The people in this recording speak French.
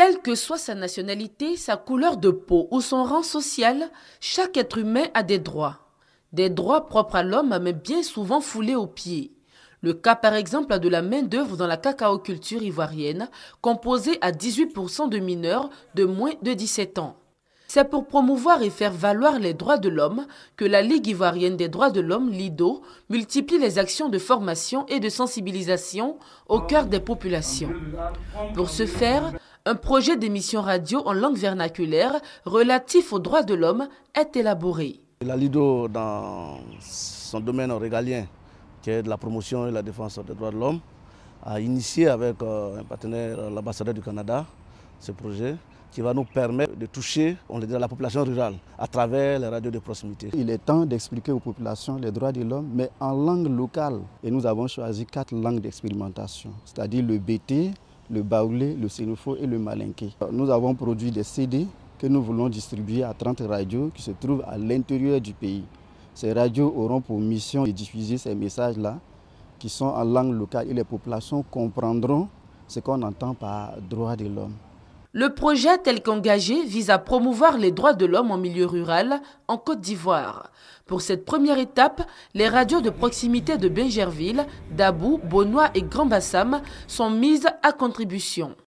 Quelle que soit sa nationalité, sa couleur de peau ou son rang social, chaque être humain a des droits. Des droits propres à l'homme, mais bien souvent foulés aux pieds. Le cas par exemple de la main-d'œuvre dans la cacao-culture ivoirienne, composée à 18% de mineurs de moins de 17 ans. C'est pour promouvoir et faire valoir les droits de l'homme que la Ligue ivoirienne des droits de l'homme, LIDO, multiplie les actions de formation et de sensibilisation au cœur des populations. Pour ce faire, un projet d'émission radio en langue vernaculaire relatif aux droits de l'homme est élaboré. La Lido, dans son domaine régalien, qui est de la promotion et la défense des droits de l'homme, a initié avec euh, un partenaire, euh, l'ambassadeur du Canada, ce projet qui va nous permettre de toucher on dit, la population rurale à travers les radios de proximité. Il est temps d'expliquer aux populations les droits de l'homme, mais en langue locale. Et nous avons choisi quatre langues d'expérimentation, c'est-à-dire le BT, le baoulé, le Sénoufo et le malinqué. Nous avons produit des CD que nous voulons distribuer à 30 radios qui se trouvent à l'intérieur du pays. Ces radios auront pour mission de diffuser ces messages-là qui sont en langue locale et les populations comprendront ce qu'on entend par droit de l'homme. Le projet tel qu'engagé vise à promouvoir les droits de l'homme en milieu rural en Côte d'Ivoire. Pour cette première étape, les radios de proximité de Bingerville, Dabou, Bonois et Grand Bassam sont mises à contribution.